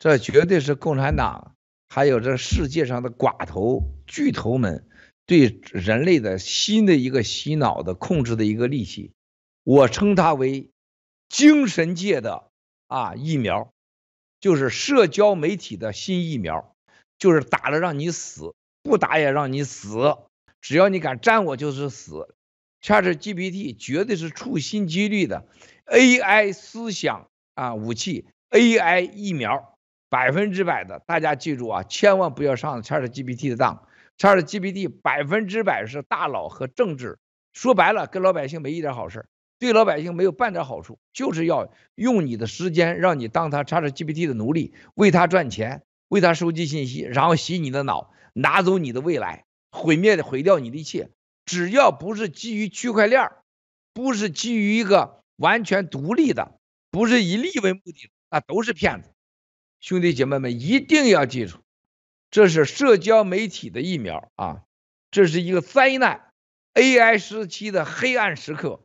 这绝对是共产党，还有这世界上的寡头巨头们对人类的新的一个洗脑的控制的一个利器，我称它为精神界的啊疫苗，就是社交媒体的新疫苗，就是打了让你死，不打也让你死，只要你敢沾我就是死。ChatGPT 绝对是处心积虑的 AI 思想啊武器，AI 疫苗。百分之百的，大家记住啊，千万不要上 ChatGPT 的当。ChatGPT 百分之百是大佬和政治，说白了跟老百姓没一点好事对老百姓没有半点好处，就是要用你的时间，让你当他 ChatGPT 的奴隶，为他赚钱，为他收集信息，然后洗你的脑，拿走你的未来，毁灭的毁掉你的一切。只要不是基于区块链不是基于一个完全独立的，不是以利为目的，那都是骗子。兄弟姐妹们，一定要记住，这是社交媒体的疫苗啊，这是一个灾难，AI 时期的黑暗时刻。